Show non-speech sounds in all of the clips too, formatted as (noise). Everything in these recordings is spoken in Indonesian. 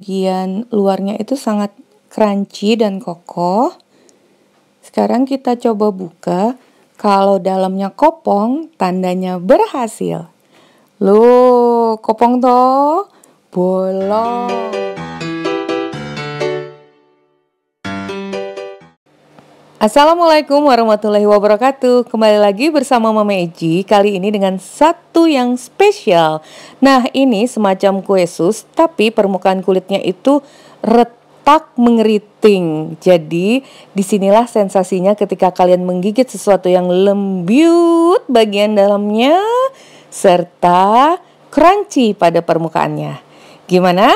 bagian luarnya itu sangat crunchy dan kokoh. Sekarang kita coba buka. Kalau dalamnya kopong, tandanya berhasil. Loh, kopong toh bolong. Assalamualaikum warahmatullahi wabarakatuh. Kembali lagi bersama Mama Eji kali ini dengan satu yang spesial. Nah, ini semacam kue sus tapi permukaan kulitnya itu retak mengeriting. Jadi, disinilah sensasinya ketika kalian menggigit sesuatu yang lembut bagian dalamnya serta crunchy pada permukaannya. Gimana?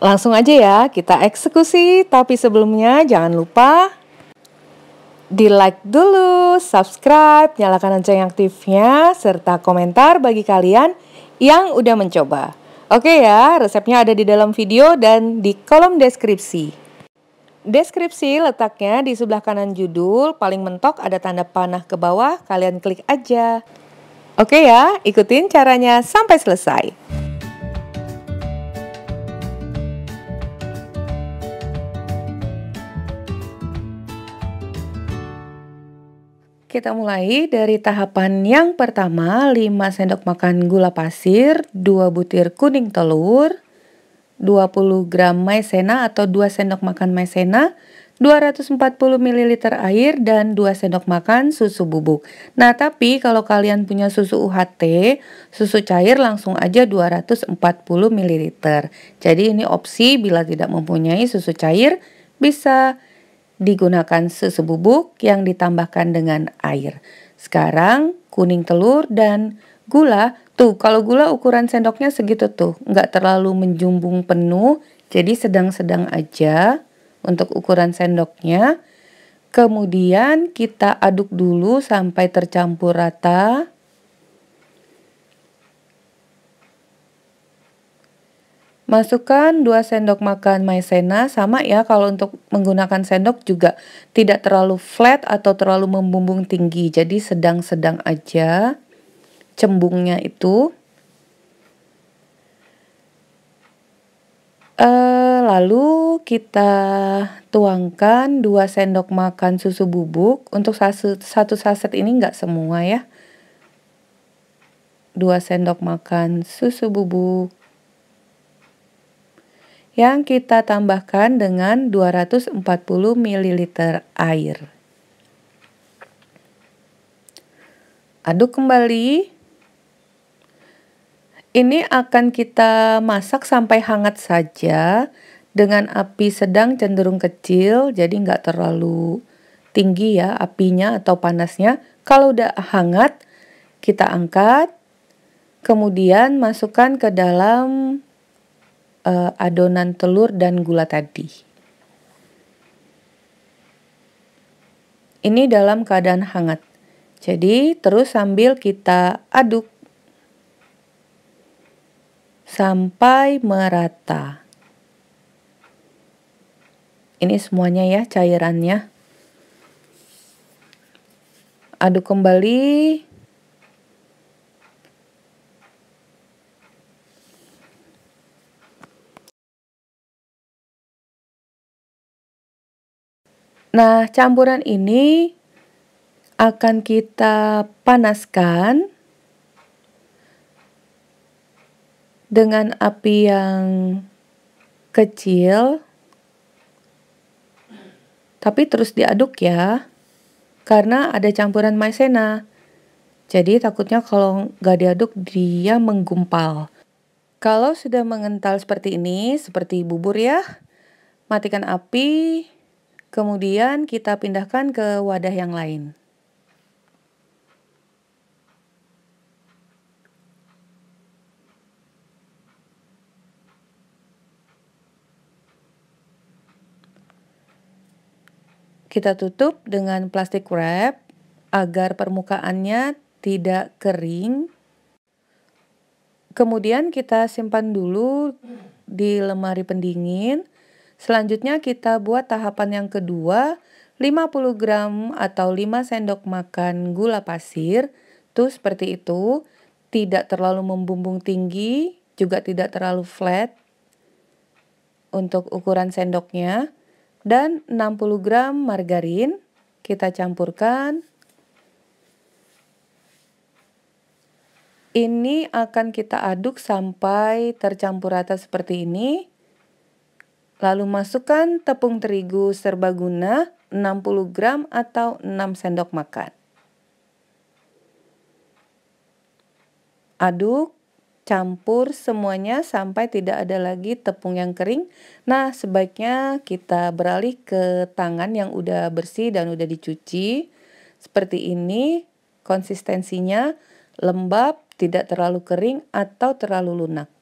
Langsung aja ya, kita eksekusi. Tapi sebelumnya jangan lupa di like dulu, subscribe, nyalakan lonceng aktifnya, serta komentar bagi kalian yang udah mencoba. Oke ya, resepnya ada di dalam video dan di kolom deskripsi. Deskripsi letaknya di sebelah kanan judul, paling mentok ada tanda panah ke bawah, kalian klik aja. Oke ya, ikutin caranya sampai selesai. Kita mulai dari tahapan yang pertama, 5 sendok makan gula pasir, 2 butir kuning telur, 20 gram maizena atau 2 sendok makan maizena, 240 ml air dan 2 sendok makan susu bubuk. Nah, tapi kalau kalian punya susu UHT, susu cair langsung aja 240 ml. Jadi ini opsi bila tidak mempunyai susu cair, bisa digunakan susu yang ditambahkan dengan air. Sekarang kuning telur dan gula. Tuh, kalau gula ukuran sendoknya segitu tuh, nggak terlalu menjumbung penuh, jadi sedang-sedang aja untuk ukuran sendoknya. Kemudian kita aduk dulu sampai tercampur rata. Masukkan 2 sendok makan maizena, sama ya kalau untuk menggunakan sendok juga tidak terlalu flat atau terlalu membumbung tinggi, jadi sedang-sedang aja cembungnya itu. E, lalu kita tuangkan 2 sendok makan susu bubuk. Untuk satu, saset ini nggak semua ya. 2 sendok makan susu bubuk yang kita tambahkan dengan 240 ml air. Aduk kembali. Ini akan kita masak sampai hangat saja dengan api sedang cenderung kecil jadi nggak terlalu tinggi ya apinya atau panasnya. Kalau udah hangat kita angkat kemudian masukkan ke dalam uh, adonan telur dan gula tadi. Ini dalam keadaan hangat. Jadi terus sambil kita aduk sampai merata. Ini semuanya ya cairannya. Aduk kembali Nah, campuran ini akan kita panaskan dengan api yang kecil tapi terus diaduk ya karena ada campuran maizena jadi takutnya kalau nggak diaduk dia menggumpal kalau sudah mengental seperti ini seperti bubur ya matikan api Kemudian kita pindahkan ke wadah yang lain. Kita tutup dengan plastik wrap agar permukaannya tidak kering. Kemudian kita simpan dulu di lemari pendingin Selanjutnya kita buat tahapan yang kedua, 50 gram atau 5 sendok makan gula pasir. Tuh seperti itu, tidak terlalu membumbung tinggi, juga tidak terlalu flat untuk ukuran sendoknya. Dan 60 gram margarin kita campurkan. Ini akan kita aduk sampai tercampur rata seperti ini. Lalu masukkan tepung terigu serbaguna 60 gram atau 6 sendok makan. Aduk, campur semuanya sampai tidak ada lagi tepung yang kering. Nah, sebaiknya kita beralih ke tangan yang udah bersih dan udah dicuci. Seperti ini konsistensinya lembab, tidak terlalu kering atau terlalu lunak.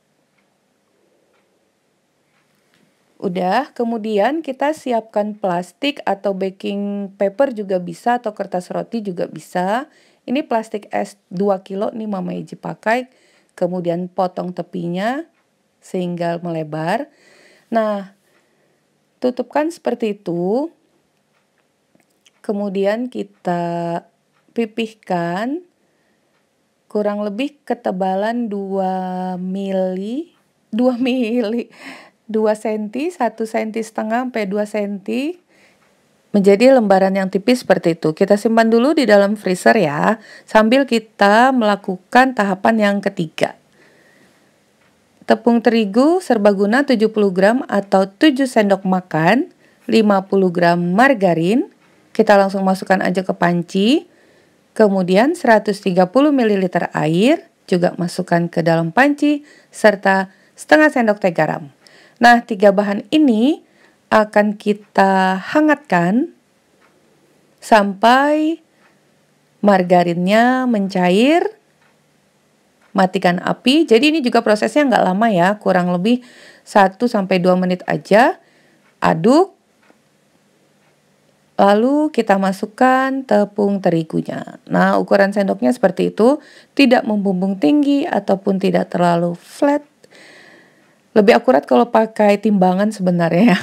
Udah, kemudian kita siapkan plastik atau baking paper juga bisa atau kertas roti juga bisa. Ini plastik es 2 kilo nih Mama Iji pakai. Kemudian potong tepinya sehingga melebar. Nah, tutupkan seperti itu. Kemudian kita pipihkan kurang lebih ketebalan 2 mili, 2 mili. 2 cm, 1 cm setengah sampai 2 cm menjadi lembaran yang tipis seperti itu. Kita simpan dulu di dalam freezer ya, sambil kita melakukan tahapan yang ketiga. Tepung terigu serbaguna 70 gram atau 7 sendok makan, 50 gram margarin, kita langsung masukkan aja ke panci. Kemudian 130 ml air juga masukkan ke dalam panci serta setengah sendok teh garam. Nah, tiga bahan ini akan kita hangatkan sampai margarinnya mencair. Matikan api. Jadi ini juga prosesnya nggak lama ya, kurang lebih 1 sampai 2 menit aja. Aduk. Lalu kita masukkan tepung terigunya. Nah, ukuran sendoknya seperti itu, tidak membumbung tinggi ataupun tidak terlalu flat lebih akurat kalau pakai timbangan sebenarnya ya.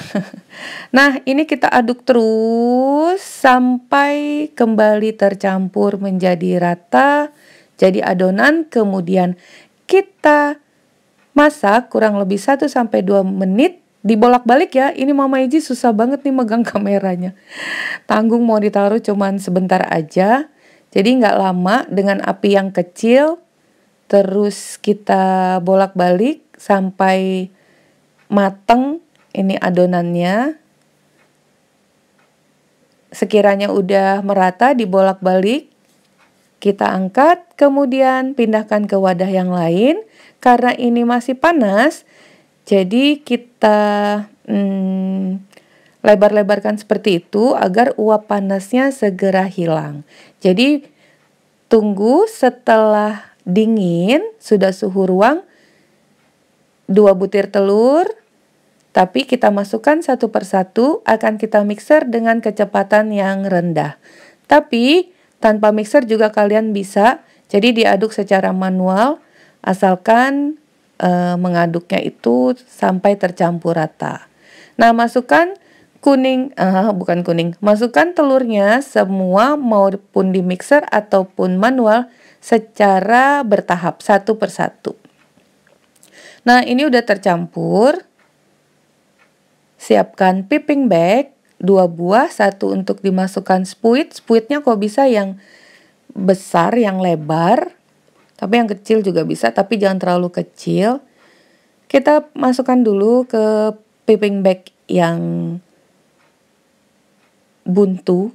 (laughs) nah, ini kita aduk terus sampai kembali tercampur menjadi rata. Jadi adonan kemudian kita masak kurang lebih 1 sampai 2 menit dibolak-balik ya. Ini Mama Iji susah banget nih megang (laughs) kameranya. Tanggung mau ditaruh cuman sebentar aja. Jadi nggak lama dengan api yang kecil terus kita bolak-balik sampai mateng ini adonannya. Sekiranya udah merata dibolak-balik, kita angkat, kemudian pindahkan ke wadah yang lain. Karena ini masih panas, jadi kita hmm, lebar-lebarkan seperti itu agar uap panasnya segera hilang. Jadi tunggu setelah dingin, sudah suhu ruang, 2 butir telur, tapi kita masukkan satu persatu akan kita mixer dengan kecepatan yang rendah. Tapi tanpa mixer juga kalian bisa, jadi diaduk secara manual asalkan e, mengaduknya itu sampai tercampur rata. Nah, masukkan kuning, uh, bukan kuning, masukkan telurnya semua maupun di mixer ataupun manual secara bertahap satu persatu. Nah, ini udah tercampur. Siapkan piping bag, dua buah, satu untuk dimasukkan spuit. Spuitnya kok bisa yang besar, yang lebar, tapi yang kecil juga bisa, tapi jangan terlalu kecil. Kita masukkan dulu ke piping bag yang buntu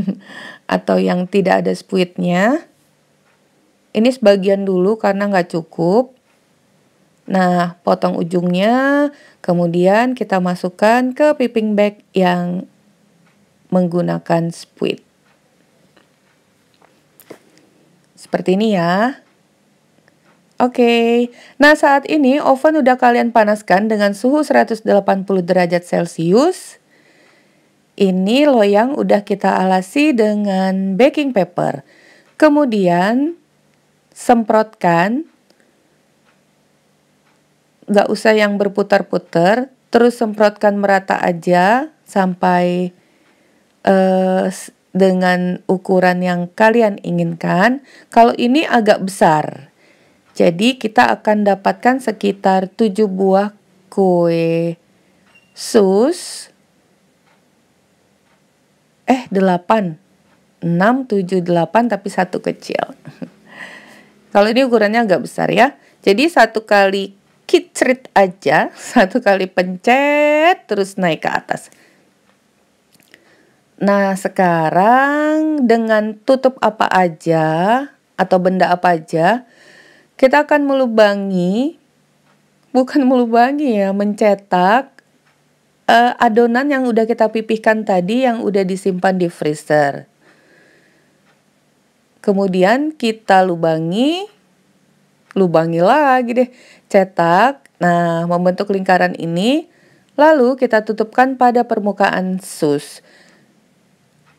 (laughs) atau yang tidak ada spuitnya. Ini sebagian dulu karena nggak cukup. Nah, potong ujungnya, kemudian kita masukkan ke piping bag yang menggunakan spuit. Seperti ini ya. Oke, okay. nah saat ini oven udah kalian panaskan dengan suhu 180 derajat Celcius. Ini loyang udah kita alasi dengan baking paper. Kemudian semprotkan nggak usah yang berputar-putar, terus semprotkan merata aja sampai uh, dengan ukuran yang kalian inginkan. Kalau ini agak besar, jadi kita akan dapatkan sekitar 7 buah kue sus. Eh, 8. 6, 7, 8 tapi satu kecil. (laughs) Kalau ini ukurannya agak besar ya. Jadi satu kali kicrit aja (laughs) satu kali pencet terus naik ke atas nah sekarang dengan tutup apa aja atau benda apa aja kita akan melubangi bukan melubangi ya mencetak uh, adonan yang udah kita pipihkan tadi yang udah disimpan di freezer kemudian kita lubangi lubangi lagi deh. Cetak. Nah, membentuk lingkaran ini lalu kita tutupkan pada permukaan sus.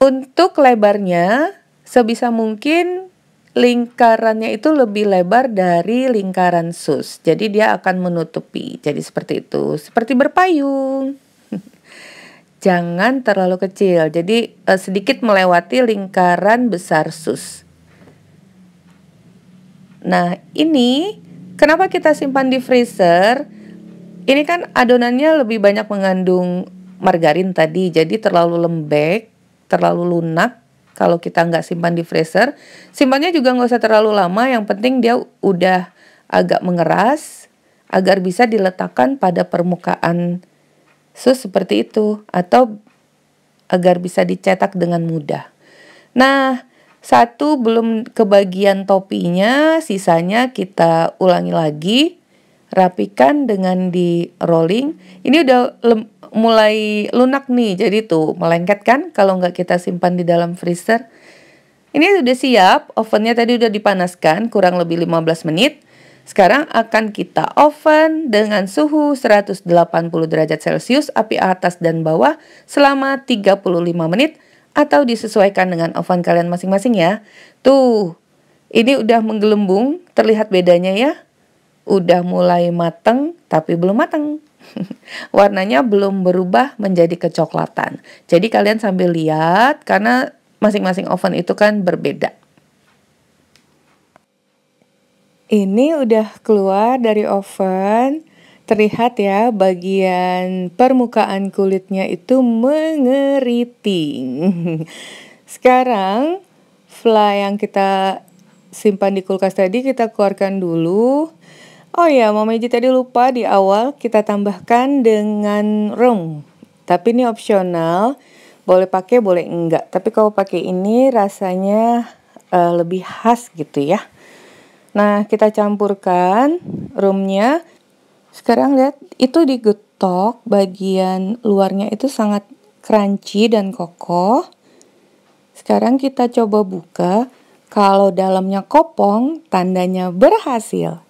Untuk lebarnya sebisa mungkin lingkarannya itu lebih lebar dari lingkaran sus. Jadi dia akan menutupi. Jadi seperti itu, seperti berpayung. (laughs) Jangan terlalu kecil. Jadi eh, sedikit melewati lingkaran besar sus. Nah, ini kenapa kita simpan di freezer? Ini kan adonannya lebih banyak mengandung margarin tadi, jadi terlalu lembek, terlalu lunak. Kalau kita nggak simpan di freezer, simpannya juga nggak usah terlalu lama. Yang penting dia udah agak mengeras agar bisa diletakkan pada permukaan sus seperti itu atau agar bisa dicetak dengan mudah. Nah, satu belum ke bagian topinya, sisanya kita ulangi lagi. Rapikan dengan di rolling. Ini udah mulai lunak nih, jadi tuh melengket kan kalau nggak kita simpan di dalam freezer. Ini udah siap, ovennya tadi udah dipanaskan kurang lebih 15 menit. Sekarang akan kita oven dengan suhu 180 derajat Celcius, api atas dan bawah selama 35 menit atau disesuaikan dengan oven kalian masing-masing ya. Tuh, ini udah menggelembung, terlihat bedanya ya. Udah mulai mateng tapi belum mateng. (laughs) Warnanya belum berubah menjadi kecoklatan. Jadi kalian sambil lihat karena masing-masing oven itu kan berbeda. Ini udah keluar dari oven. Terlihat ya bagian permukaan kulitnya itu mengeriting. (laughs) Sekarang fly yang kita simpan di kulkas tadi kita keluarkan dulu. Oh ya, Mama Eji tadi lupa di awal kita tambahkan dengan rum. Tapi ini opsional, boleh pakai boleh enggak. Tapi kalau pakai ini rasanya uh, lebih khas gitu ya. Nah, kita campurkan rumnya sekarang lihat itu digetok bagian luarnya itu sangat crunchy dan kokoh. Sekarang kita coba buka. Kalau dalamnya kopong, tandanya berhasil.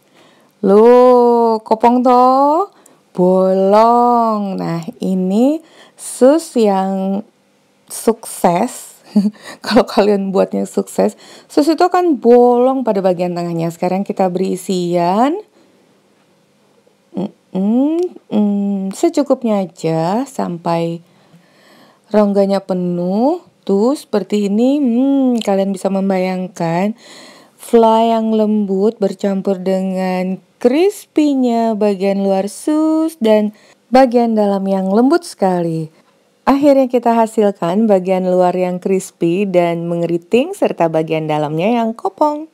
Loh, kopong toh bolong. Nah, ini sus yang sukses. (laughs) Kalau kalian buatnya sukses, sus itu kan bolong pada bagian tengahnya. Sekarang kita beri isian. Mm, mm, secukupnya aja sampai rongganya penuh. Tuh seperti ini, hmm, kalian bisa membayangkan fly yang lembut bercampur dengan crispy bagian luar sus dan bagian dalam yang lembut sekali. Akhirnya kita hasilkan bagian luar yang crispy dan mengeriting serta bagian dalamnya yang kopong.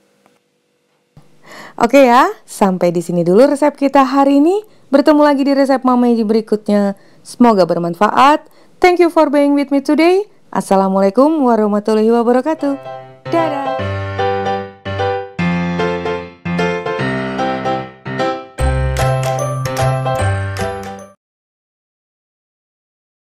Oke ya, sampai di sini dulu resep kita hari ini. Bertemu lagi di resep Mama Eji berikutnya. Semoga bermanfaat. Thank you for being with me today. Assalamualaikum warahmatullahi wabarakatuh. Dadah.